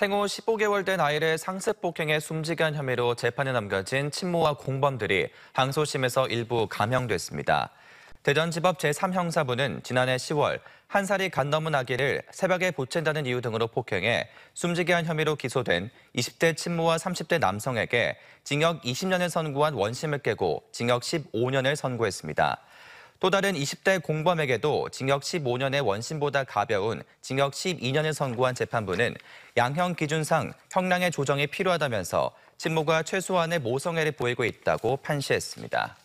생후 15개월 된 아이를 상습폭행해 숨지게 한 혐의로 재판에 남겨진 친모와 공범들이 항소심에서 일부 감형됐습니다. 대전지법 제3형사부는 지난해 10월 한 살이 간 넘은 아기를 새벽에 보챈다는 이유 등으로 폭행해 숨지게 한 혐의로 기소된 20대 친모와 30대 남성에게 징역 20년을 선고한 원심을 깨고 징역 15년을 선고했습니다. 또 다른 20대 공범에게도 징역 15년의 원심보다 가벼운 징역 12년을 선고한 재판부는 양형 기준상 형량의 조정이 필요하다면서 친모가 최소한의 모성애를 보이고 있다고 판시했습니다.